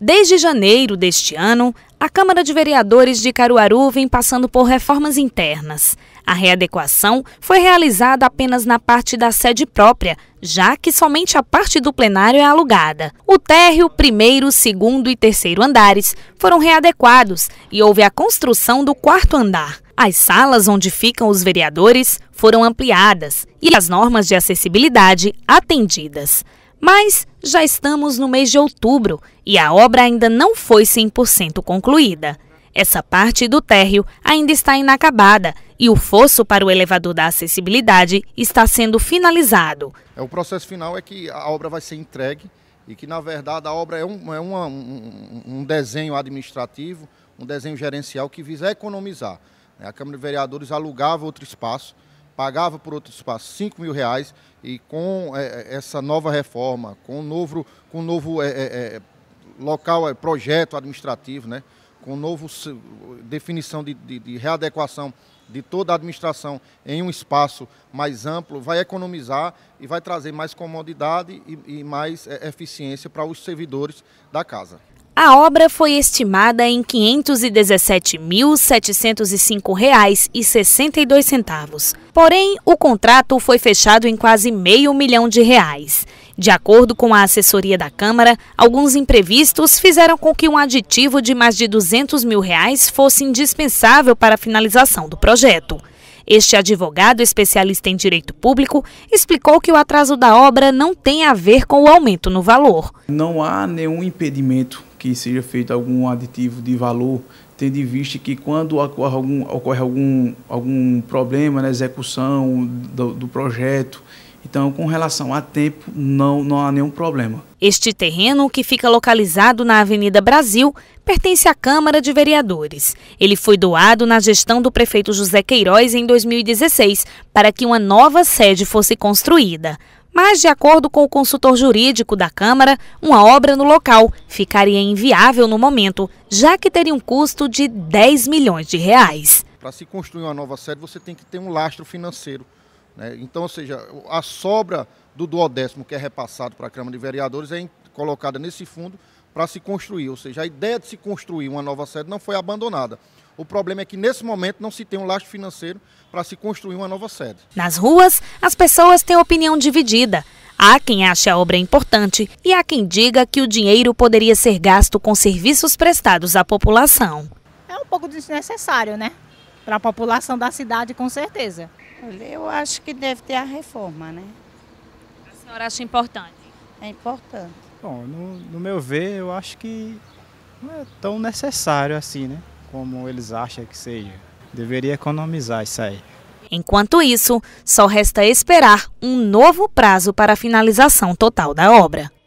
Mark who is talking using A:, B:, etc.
A: Desde janeiro deste ano, a Câmara de Vereadores de Caruaru vem passando por reformas internas. A readequação foi realizada apenas na parte da sede própria, já que somente a parte do plenário é alugada. O térreo, primeiro, segundo e terceiro andares foram readequados e houve a construção do quarto andar. As salas onde ficam os vereadores foram ampliadas e as normas de acessibilidade atendidas. Mas já estamos no mês de outubro e a obra ainda não foi 100% concluída. Essa parte do térreo ainda está inacabada e o fosso para o elevador da acessibilidade está sendo finalizado.
B: É, o processo final é que a obra vai ser entregue e que, na verdade, a obra é, um, é uma, um, um desenho administrativo, um desenho gerencial que visa economizar. É, a Câmara de Vereadores alugava outro espaço pagava por outro espaço 5 mil reais e com é, é essa nova reforma, com o novo, com novo é, é, é local, projeto administrativo, né? com novo definição de, de, de readequação de toda a administração em um espaço mais amplo, vai economizar e vai trazer mais comodidade e, e mais eficiência para os servidores da casa.
A: A obra foi estimada em R$ 517.705,62. Porém, o contrato foi fechado em quase meio milhão de reais. De acordo com a assessoria da Câmara, alguns imprevistos fizeram com que um aditivo de mais de 200 mil reais fosse indispensável para a finalização do projeto. Este advogado especialista em direito público explicou que o atraso da obra não tem a ver com o aumento no valor. Não há nenhum impedimento que seja feito algum aditivo de valor, tendo em vista que quando ocorre algum, ocorre algum, algum problema na execução do, do projeto, então, com relação a tempo, não, não há nenhum problema. Este terreno, que fica localizado na Avenida Brasil, pertence à Câmara de Vereadores. Ele foi doado na gestão do prefeito José Queiroz em 2016 para que uma nova sede fosse construída. Mas, de acordo com o consultor jurídico da Câmara, uma obra no local ficaria inviável no momento, já que teria um custo de 10 milhões de reais.
B: Para se construir uma nova sede, você tem que ter um lastro financeiro né? Então, ou seja, a sobra do duodécimo que é repassado para a Câmara de Vereadores é colocada nesse fundo para se construir. Ou seja, a ideia de se construir uma nova sede não foi abandonada. O problema é que nesse momento não se tem um lastro financeiro para se construir uma nova sede.
A: Nas ruas, as pessoas têm opinião dividida. Há quem ache a obra importante e há quem diga que o dinheiro poderia ser gasto com serviços prestados à população. É um pouco desnecessário, né? Para a população da cidade, com certeza. Eu acho que deve ter a reforma, né? A senhora acha importante? É importante.
B: Bom, no, no meu ver, eu acho que não é tão necessário assim, né? Como eles acham que seja.
A: Deveria economizar isso aí. Enquanto isso, só resta esperar um novo prazo para a finalização total da obra.